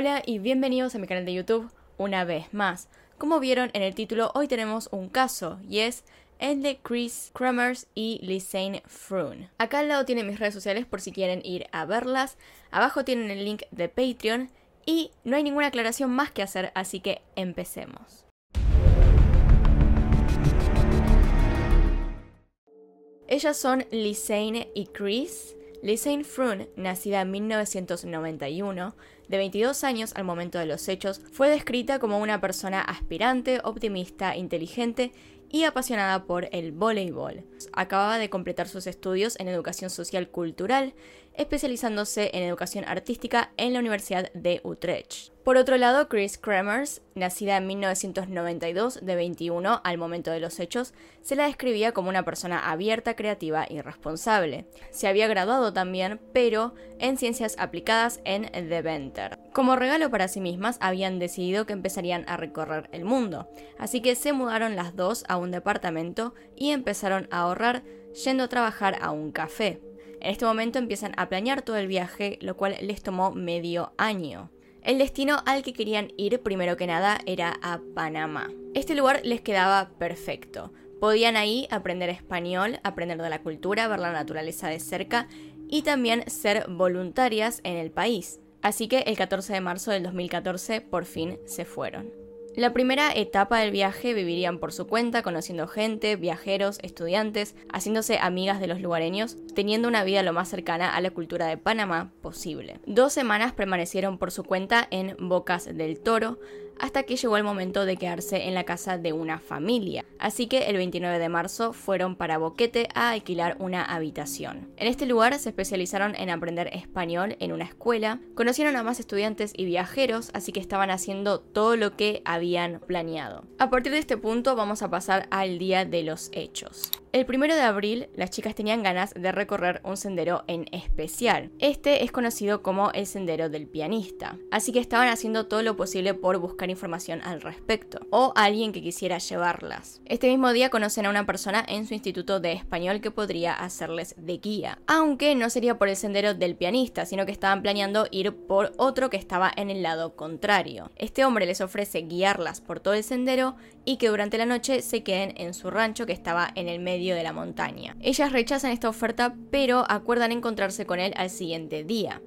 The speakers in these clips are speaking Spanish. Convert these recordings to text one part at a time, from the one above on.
Hola y bienvenidos a mi canal de YouTube una vez más. Como vieron en el título, hoy tenemos un caso y es el de Chris Kramers y Lisanne Froon. Acá al lado tienen mis redes sociales por si quieren ir a verlas. Abajo tienen el link de Patreon y no hay ninguna aclaración más que hacer, así que empecemos. Ellas son Lisanne y Chris. Lisanne Froon, nacida en 1991, de 22 años al momento de los hechos, fue descrita como una persona aspirante, optimista, inteligente y apasionada por el voleibol. Acababa de completar sus estudios en educación social cultural especializándose en educación artística en la Universidad de Utrecht. Por otro lado, Chris Kremers, nacida en 1992 de 21 al momento de los hechos, se la describía como una persona abierta, creativa y responsable. Se había graduado también, pero en ciencias aplicadas en Deventer. Como regalo para sí mismas, habían decidido que empezarían a recorrer el mundo, así que se mudaron las dos a un departamento y empezaron a ahorrar yendo a trabajar a un café. En este momento empiezan a planear todo el viaje, lo cual les tomó medio año. El destino al que querían ir primero que nada era a Panamá. Este lugar les quedaba perfecto. Podían ahí aprender español, aprender de la cultura, ver la naturaleza de cerca y también ser voluntarias en el país. Así que el 14 de marzo del 2014 por fin se fueron. La primera etapa del viaje vivirían por su cuenta, conociendo gente, viajeros, estudiantes, haciéndose amigas de los lugareños, teniendo una vida lo más cercana a la cultura de Panamá posible. Dos semanas permanecieron por su cuenta en Bocas del Toro, hasta que llegó el momento de quedarse en la casa de una familia. Así que el 29 de marzo fueron para Boquete a alquilar una habitación. En este lugar se especializaron en aprender español en una escuela, conocieron a más estudiantes y viajeros, así que estaban haciendo todo lo que habían planeado. A partir de este punto vamos a pasar al día de los hechos. El primero de abril, las chicas tenían ganas de recorrer un sendero en especial. Este es conocido como el sendero del pianista, así que estaban haciendo todo lo posible por buscar información al respecto o alguien que quisiera llevarlas. Este mismo día conocen a una persona en su instituto de español que podría hacerles de guía, aunque no sería por el sendero del pianista, sino que estaban planeando ir por otro que estaba en el lado contrario. Este hombre les ofrece guiarlas por todo el sendero y que durante la noche se queden en su rancho que estaba en el medio de la montaña. Ellas rechazan esta oferta, pero acuerdan encontrarse con él al siguiente día.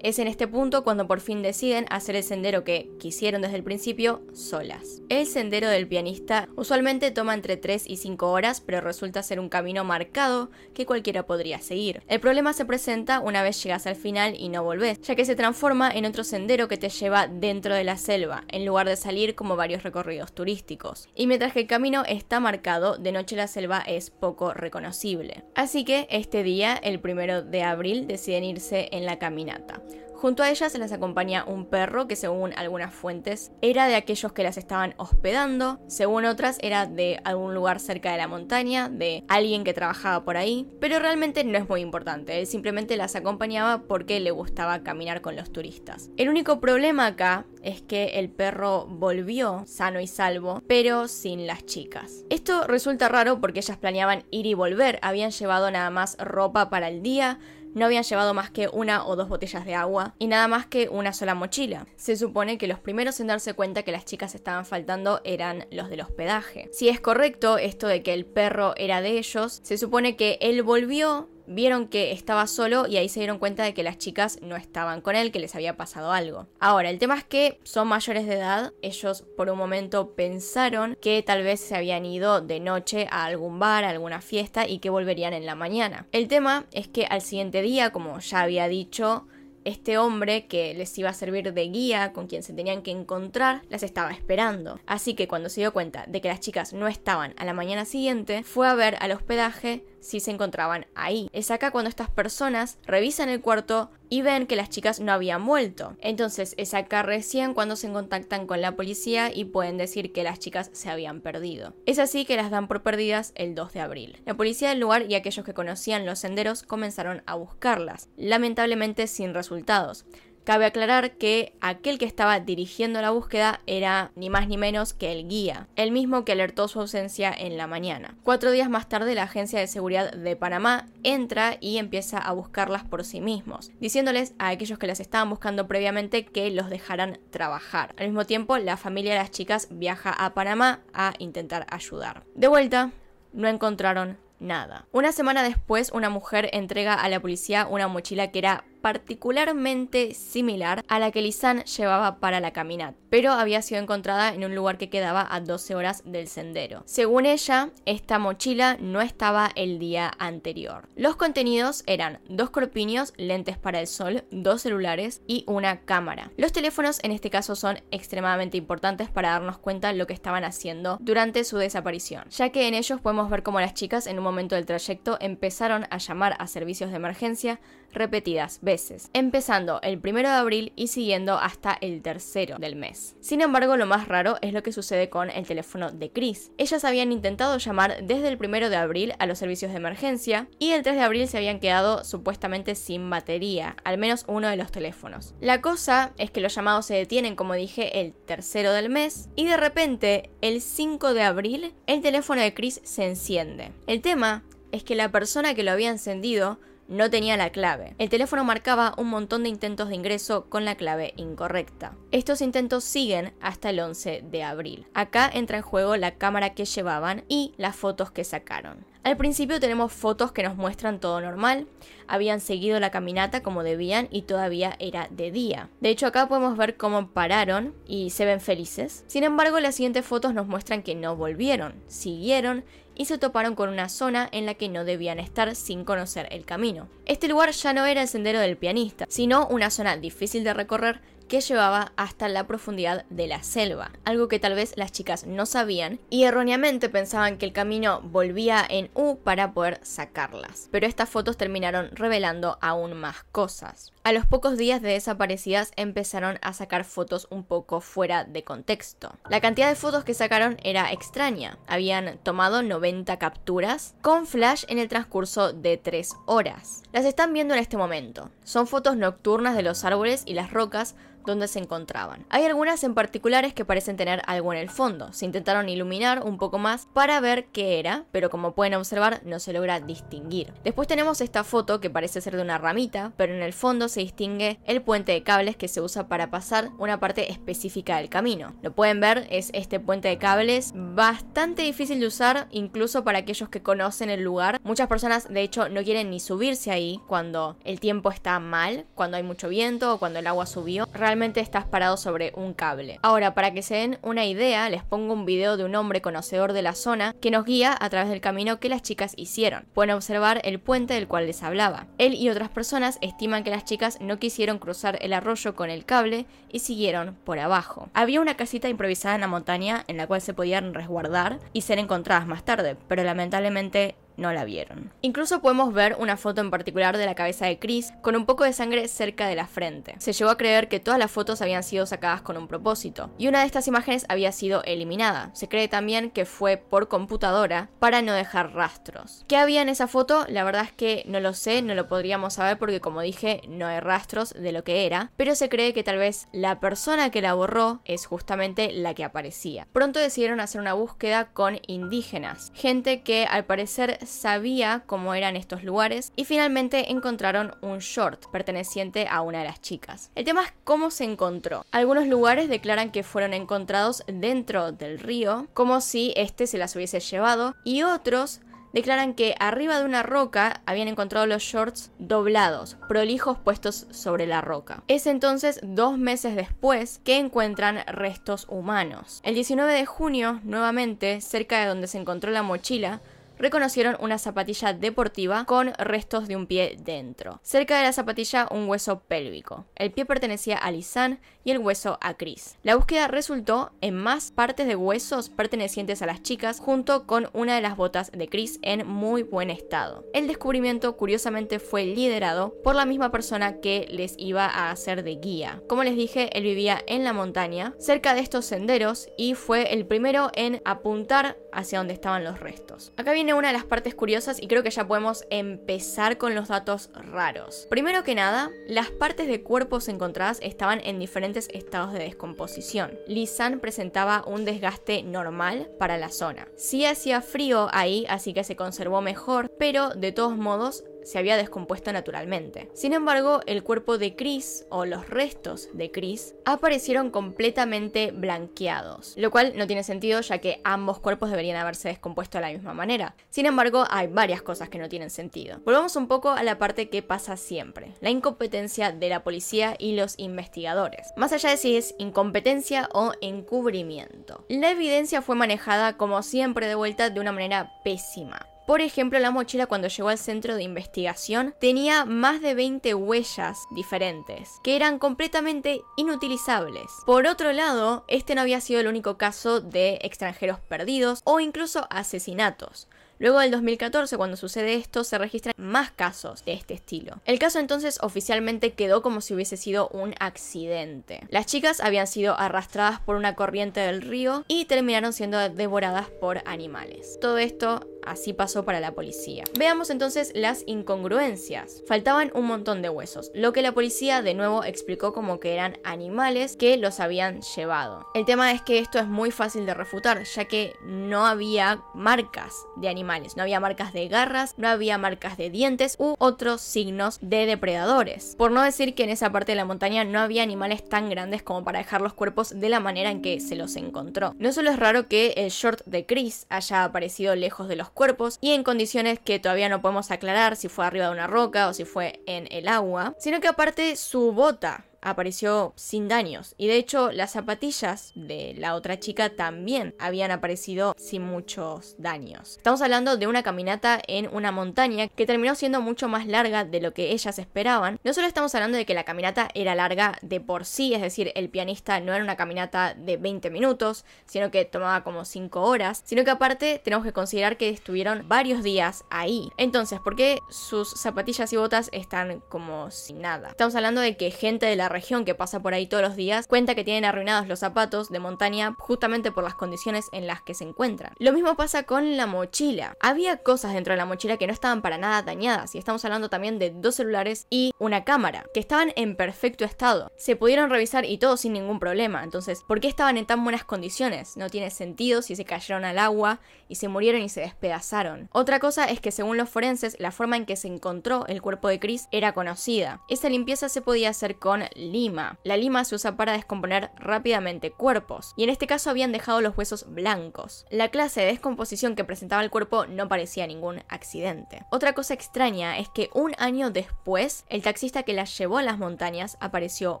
Es en este punto cuando por fin deciden hacer el sendero que quisieron desde el principio solas. El sendero del pianista usualmente toma entre 3 y 5 horas, pero resulta ser un camino marcado que cualquiera podría seguir. El problema se presenta una vez llegas al final y no volvés, ya que se transforma en otro sendero que te lleva dentro de la selva, en lugar de salir como varios recorridos turísticos. Y mientras que el camino está marcado, de noche la selva es poco reconocible. Así que este día, el primero de abril, deciden irse en la caminata. Junto a ellas se las acompaña un perro que según algunas fuentes era de aquellos que las estaban hospedando, según otras era de algún lugar cerca de la montaña, de alguien que trabajaba por ahí, pero realmente no es muy importante, él simplemente las acompañaba porque le gustaba caminar con los turistas. El único problema acá es que el perro volvió sano y salvo, pero sin las chicas. Esto resulta raro porque ellas planeaban ir y volver, habían llevado nada más ropa para el día, no habían llevado más que una o dos botellas de agua y nada más que una sola mochila. Se supone que los primeros en darse cuenta que las chicas estaban faltando eran los del hospedaje. Si es correcto esto de que el perro era de ellos, se supone que él volvió vieron que estaba solo y ahí se dieron cuenta de que las chicas no estaban con él, que les había pasado algo. Ahora, el tema es que son mayores de edad, ellos por un momento pensaron que tal vez se habían ido de noche a algún bar, a alguna fiesta y que volverían en la mañana. El tema es que al siguiente día, como ya había dicho, este hombre que les iba a servir de guía, con quien se tenían que encontrar, las estaba esperando. Así que cuando se dio cuenta de que las chicas no estaban a la mañana siguiente, fue a ver al hospedaje si se encontraban ahí. Es acá cuando estas personas revisan el cuarto y ven que las chicas no habían vuelto. Entonces es acá recién cuando se contactan con la policía y pueden decir que las chicas se habían perdido. Es así que las dan por perdidas el 2 de abril. La policía del lugar y aquellos que conocían los senderos comenzaron a buscarlas, lamentablemente sin resultados. Cabe aclarar que aquel que estaba dirigiendo la búsqueda era ni más ni menos que el guía, el mismo que alertó su ausencia en la mañana. Cuatro días más tarde la Agencia de Seguridad de Panamá entra y empieza a buscarlas por sí mismos, diciéndoles a aquellos que las estaban buscando previamente que los dejaran trabajar. Al mismo tiempo, la familia de las chicas viaja a Panamá a intentar ayudar. De vuelta, no encontraron nada. Una semana después, una mujer entrega a la policía una mochila que era particularmente similar a la que Lisanne llevaba para la caminata, pero había sido encontrada en un lugar que quedaba a 12 horas del sendero. Según ella, esta mochila no estaba el día anterior. Los contenidos eran dos corpiños, lentes para el sol, dos celulares y una cámara. Los teléfonos en este caso son extremadamente importantes para darnos cuenta lo que estaban haciendo durante su desaparición, ya que en ellos podemos ver cómo las chicas en un momento del trayecto empezaron a llamar a servicios de emergencia, repetidas veces, empezando el primero de abril y siguiendo hasta el tercero del mes. Sin embargo, lo más raro es lo que sucede con el teléfono de Chris. Ellas habían intentado llamar desde el primero de abril a los servicios de emergencia y el 3 de abril se habían quedado supuestamente sin batería, al menos uno de los teléfonos. La cosa es que los llamados se detienen, como dije, el tercero del mes y de repente, el 5 de abril, el teléfono de Chris se enciende. El tema es que la persona que lo había encendido no tenía la clave. El teléfono marcaba un montón de intentos de ingreso con la clave incorrecta. Estos intentos siguen hasta el 11 de abril. Acá entra en juego la cámara que llevaban y las fotos que sacaron. Al principio tenemos fotos que nos muestran todo normal, habían seguido la caminata como debían y todavía era de día. De hecho acá podemos ver cómo pararon y se ven felices. Sin embargo, las siguientes fotos nos muestran que no volvieron, siguieron y se toparon con una zona en la que no debían estar sin conocer el camino. Este lugar ya no era el sendero del pianista, sino una zona difícil de recorrer que llevaba hasta la profundidad de la selva, algo que tal vez las chicas no sabían y erróneamente pensaban que el camino volvía en U para poder sacarlas. Pero estas fotos terminaron revelando aún más cosas. A los pocos días de desaparecidas empezaron a sacar fotos un poco fuera de contexto. La cantidad de fotos que sacaron era extraña. Habían tomado 90 capturas con flash en el transcurso de 3 horas. Las están viendo en este momento. Son fotos nocturnas de los árboles y las rocas donde se encontraban. Hay algunas en particulares que parecen tener algo en el fondo. Se intentaron iluminar un poco más para ver qué era, pero como pueden observar no se logra distinguir. Después tenemos esta foto que parece ser de una ramita, pero en el fondo se distingue el puente de cables que se usa para pasar una parte específica del camino. Lo pueden ver, es este puente de cables bastante difícil de usar incluso para aquellos que conocen el lugar. Muchas personas de hecho no quieren ni subirse ahí cuando el tiempo está mal, cuando hay mucho viento o cuando el agua subió realmente estás parado sobre un cable. Ahora, para que se den una idea, les pongo un video de un hombre conocedor de la zona que nos guía a través del camino que las chicas hicieron. Pueden observar el puente del cual les hablaba. Él y otras personas estiman que las chicas no quisieron cruzar el arroyo con el cable y siguieron por abajo. Había una casita improvisada en la montaña en la cual se podían resguardar y ser encontradas más tarde, pero lamentablemente no la vieron. Incluso podemos ver una foto en particular de la cabeza de Chris con un poco de sangre cerca de la frente. Se llegó a creer que todas las fotos habían sido sacadas con un propósito, y una de estas imágenes había sido eliminada. Se cree también que fue por computadora para no dejar rastros. ¿Qué había en esa foto? La verdad es que no lo sé, no lo podríamos saber porque como dije, no hay rastros de lo que era, pero se cree que tal vez la persona que la borró es justamente la que aparecía. Pronto decidieron hacer una búsqueda con indígenas, gente que al parecer sabía cómo eran estos lugares y finalmente encontraron un short perteneciente a una de las chicas. El tema es cómo se encontró. Algunos lugares declaran que fueron encontrados dentro del río, como si este se las hubiese llevado, y otros declaran que arriba de una roca habían encontrado los shorts doblados, prolijos puestos sobre la roca. Es entonces dos meses después que encuentran restos humanos. El 19 de junio, nuevamente, cerca de donde se encontró la mochila, reconocieron una zapatilla deportiva con restos de un pie dentro. Cerca de la zapatilla un hueso pélvico. El pie pertenecía a Lisanne y el hueso a Chris. La búsqueda resultó en más partes de huesos pertenecientes a las chicas junto con una de las botas de Chris en muy buen estado. El descubrimiento curiosamente fue liderado por la misma persona que les iba a hacer de guía. Como les dije, él vivía en la montaña, cerca de estos senderos y fue el primero en apuntar hacia donde estaban los restos. Acá viene una de las partes curiosas y creo que ya podemos empezar con los datos raros. Primero que nada, las partes de cuerpos encontradas estaban en diferentes estados de descomposición. Lisan presentaba un desgaste normal para la zona. Sí hacía frío ahí, así que se conservó mejor, pero de todos modos se había descompuesto naturalmente. Sin embargo, el cuerpo de Chris, o los restos de Chris, aparecieron completamente blanqueados, lo cual no tiene sentido ya que ambos cuerpos deberían haberse descompuesto de la misma manera. Sin embargo, hay varias cosas que no tienen sentido. Volvamos un poco a la parte que pasa siempre, la incompetencia de la policía y los investigadores, más allá de si es incompetencia o encubrimiento. La evidencia fue manejada como siempre de vuelta de una manera pésima. Por ejemplo, la mochila cuando llegó al centro de investigación tenía más de 20 huellas diferentes, que eran completamente inutilizables. Por otro lado, este no había sido el único caso de extranjeros perdidos o incluso asesinatos. Luego del 2014, cuando sucede esto, se registran más casos de este estilo. El caso entonces oficialmente quedó como si hubiese sido un accidente. Las chicas habían sido arrastradas por una corriente del río y terminaron siendo devoradas por animales. Todo esto Así pasó para la policía. Veamos entonces las incongruencias. Faltaban un montón de huesos, lo que la policía de nuevo explicó como que eran animales que los habían llevado. El tema es que esto es muy fácil de refutar, ya que no había marcas de animales no había marcas de garras, no había marcas de dientes u otros signos de depredadores. Por no decir que en esa parte de la montaña no había animales tan grandes como para dejar los cuerpos de la manera en que se los encontró. No solo es raro que el short de Chris haya aparecido lejos de los cuerpos y en condiciones que todavía no podemos aclarar si fue arriba de una roca o si fue en el agua, sino que aparte su bota apareció sin daños. Y de hecho, las zapatillas de la otra chica también habían aparecido sin muchos daños. Estamos hablando de una caminata en una montaña que terminó siendo mucho más larga de lo que ellas esperaban. No solo estamos hablando de que la caminata era larga de por sí, es decir, el pianista no era una caminata de 20 minutos, sino que tomaba como 5 horas, sino que aparte tenemos que considerar que estuvieron varios días ahí. Entonces, ¿por qué sus zapatillas y botas están como sin nada? Estamos hablando de que gente de la región que pasa por ahí todos los días cuenta que tienen arruinados los zapatos de montaña justamente por las condiciones en las que se encuentran. Lo mismo pasa con la mochila. Había cosas dentro de la mochila que no estaban para nada dañadas y estamos hablando también de dos celulares y una cámara que estaban en perfecto estado. Se pudieron revisar y todo sin ningún problema. Entonces, ¿por qué estaban en tan buenas condiciones? No tiene sentido si se cayeron al agua y se murieron y se despedazaron. Otra cosa es que según los forenses, la forma en que se encontró el cuerpo de Chris era conocida. Esa limpieza se podía hacer con lima. La lima se usa para descomponer rápidamente cuerpos, y en este caso habían dejado los huesos blancos. La clase de descomposición que presentaba el cuerpo no parecía ningún accidente. Otra cosa extraña es que un año después, el taxista que las llevó a las montañas apareció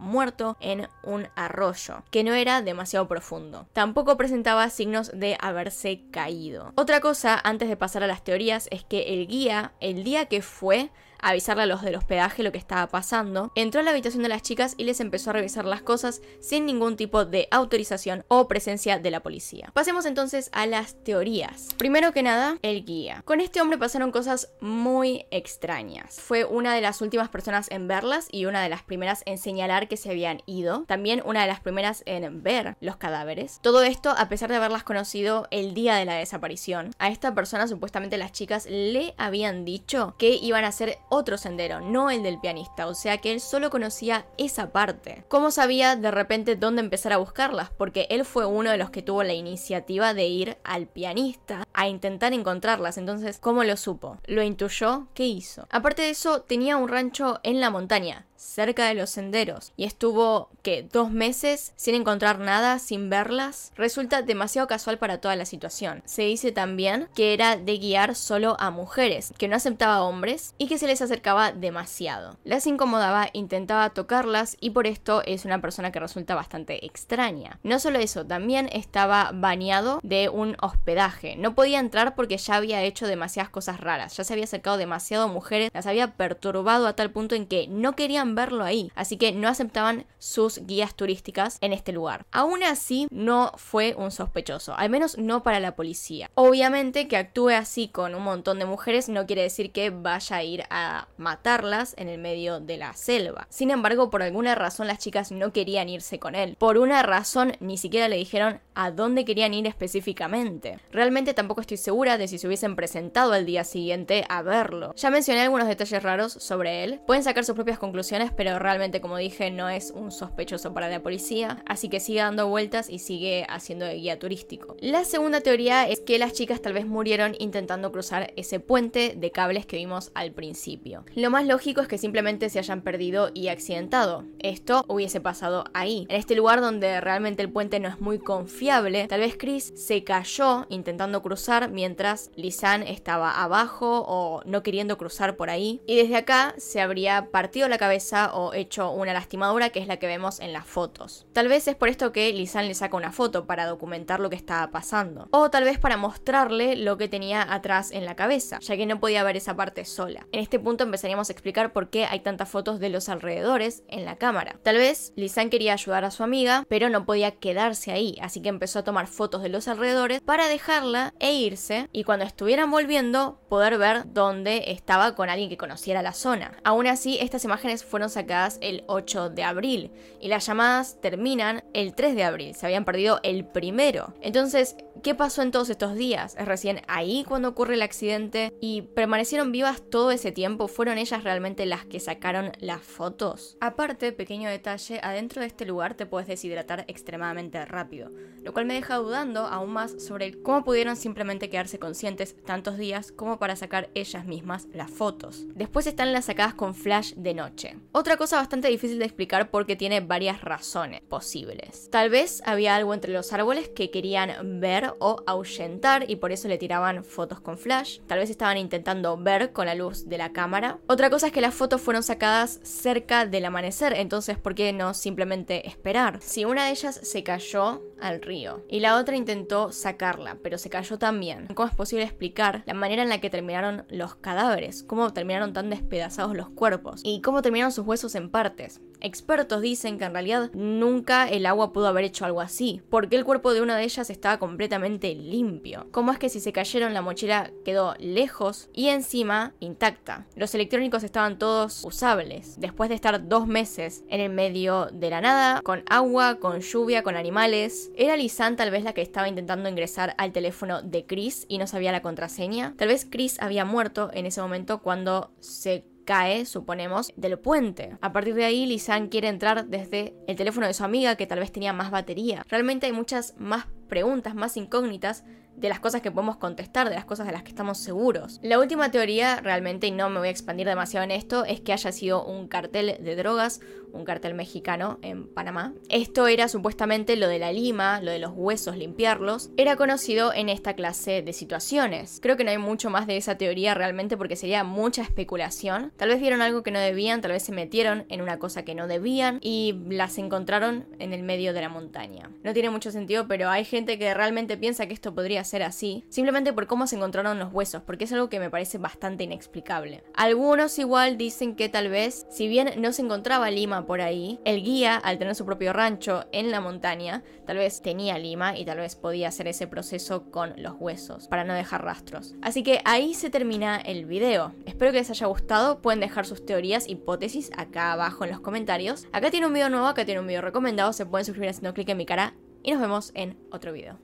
muerto en un arroyo, que no era demasiado profundo. Tampoco presentaba signos de haberse caído. Otra cosa, antes de pasar a las teorías, es que el guía, el día que fue, avisarle a los del hospedaje lo que estaba pasando, entró a la habitación de las chicas y les empezó a revisar las cosas sin ningún tipo de autorización o presencia de la policía. Pasemos entonces a las teorías. Primero que nada, el guía. Con este hombre pasaron cosas muy extrañas. Fue una de las últimas personas en verlas y una de las primeras en señalar que se habían ido. También una de las primeras en ver los cadáveres. Todo esto a pesar de haberlas conocido el día de la desaparición. A esta persona supuestamente las chicas le habían dicho que iban a ser otro sendero, no el del pianista, o sea que él solo conocía esa parte. ¿Cómo sabía de repente dónde empezar a buscarlas? Porque él fue uno de los que tuvo la iniciativa de ir al pianista a intentar encontrarlas, entonces ¿cómo lo supo? ¿Lo intuyó? ¿Qué hizo? Aparte de eso, tenía un rancho en la montaña, cerca de los senderos y estuvo, que dos meses sin encontrar nada, sin verlas, resulta demasiado casual para toda la situación. Se dice también que era de guiar solo a mujeres, que no aceptaba hombres y que se les acercaba demasiado. Las incomodaba, intentaba tocarlas y por esto es una persona que resulta bastante extraña. No solo eso, también estaba baneado de un hospedaje. No podía entrar porque ya había hecho demasiadas cosas raras, ya se había acercado demasiado a mujeres, las había perturbado a tal punto en que no querían verlo ahí, así que no aceptaban sus guías turísticas en este lugar. Aún así, no fue un sospechoso, al menos no para la policía. Obviamente que actúe así con un montón de mujeres no quiere decir que vaya a ir a matarlas en el medio de la selva. Sin embargo, por alguna razón las chicas no querían irse con él. Por una razón ni siquiera le dijeron a dónde querían ir específicamente. Realmente tampoco estoy segura de si se hubiesen presentado al día siguiente a verlo. Ya mencioné algunos detalles raros sobre él. Pueden sacar sus propias conclusiones pero realmente, como dije, no es un sospechoso para la policía, así que sigue dando vueltas y sigue haciendo de guía turístico. La segunda teoría es que las chicas tal vez murieron intentando cruzar ese puente de cables que vimos al principio. Lo más lógico es que simplemente se hayan perdido y accidentado. Esto hubiese pasado ahí, en este lugar donde realmente el puente no es muy confiable. Tal vez Chris se cayó intentando cruzar mientras Lisanne estaba abajo o no queriendo cruzar por ahí y desde acá se habría partido la cabeza o hecho una lastimadura que es la que vemos en las fotos. Tal vez es por esto que Lisan le saca una foto para documentar lo que estaba pasando. O tal vez para mostrarle lo que tenía atrás en la cabeza, ya que no podía ver esa parte sola. En este punto empezaríamos a explicar por qué hay tantas fotos de los alrededores en la cámara. Tal vez Lisan quería ayudar a su amiga, pero no podía quedarse ahí, así que empezó a tomar fotos de los alrededores para dejarla e irse y cuando estuvieran volviendo poder ver dónde estaba con alguien que conociera la zona. Aún así, estas imágenes fueron sacadas el 8 de abril y las llamadas terminan el 3 de abril, se habían perdido el primero. Entonces, ¿qué pasó en todos estos días? Es recién ahí cuando ocurre el accidente y permanecieron vivas todo ese tiempo, fueron ellas realmente las que sacaron las fotos. Aparte, pequeño detalle, adentro de este lugar te puedes deshidratar extremadamente rápido, lo cual me deja dudando aún más sobre cómo pudieron simplemente quedarse conscientes tantos días como para sacar ellas mismas las fotos. Después están las sacadas con flash de noche. Otra cosa bastante difícil de explicar porque tiene varias razones posibles. Tal vez había algo entre los árboles que querían ver o ahuyentar y por eso le tiraban fotos con flash. Tal vez estaban intentando ver con la luz de la cámara. Otra cosa es que las fotos fueron sacadas cerca del amanecer, entonces ¿por qué no simplemente esperar? Si una de ellas se cayó, al río. Y la otra intentó sacarla, pero se cayó también. ¿Cómo es posible explicar la manera en la que terminaron los cadáveres? ¿Cómo terminaron tan despedazados los cuerpos? ¿Y cómo terminaron sus huesos en partes? Expertos dicen que en realidad nunca el agua pudo haber hecho algo así, porque el cuerpo de una de ellas estaba completamente limpio. ¿Cómo es que si se cayeron la mochila quedó lejos y encima intacta? Los electrónicos estaban todos usables, después de estar dos meses en el medio de la nada, con agua, con lluvia, con animales, ¿Era Lisanne tal vez la que estaba intentando ingresar al teléfono de Chris y no sabía la contraseña? Tal vez Chris había muerto en ese momento cuando se cae, suponemos, del puente. A partir de ahí, Lisanne quiere entrar desde el teléfono de su amiga que tal vez tenía más batería. Realmente hay muchas más preguntas, más incógnitas de las cosas que podemos contestar, de las cosas de las que estamos seguros. La última teoría, realmente, y no me voy a expandir demasiado en esto, es que haya sido un cartel de drogas, un cartel mexicano en Panamá. Esto era supuestamente lo de la lima, lo de los huesos, limpiarlos, era conocido en esta clase de situaciones. Creo que no hay mucho más de esa teoría realmente porque sería mucha especulación. Tal vez vieron algo que no debían, tal vez se metieron en una cosa que no debían y las encontraron en el medio de la montaña. No tiene mucho sentido, pero hay gente que realmente piensa que esto podría ser así, simplemente por cómo se encontraron los huesos, porque es algo que me parece bastante inexplicable. Algunos igual dicen que tal vez, si bien no se encontraba Lima por ahí, el guía, al tener su propio rancho en la montaña, tal vez tenía Lima y tal vez podía hacer ese proceso con los huesos, para no dejar rastros. Así que ahí se termina el video. Espero que les haya gustado, pueden dejar sus teorías, hipótesis acá abajo en los comentarios. Acá tiene un video nuevo, acá tiene un video recomendado, se pueden suscribir haciendo clic en mi cara y nos vemos en otro video.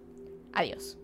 Adiós.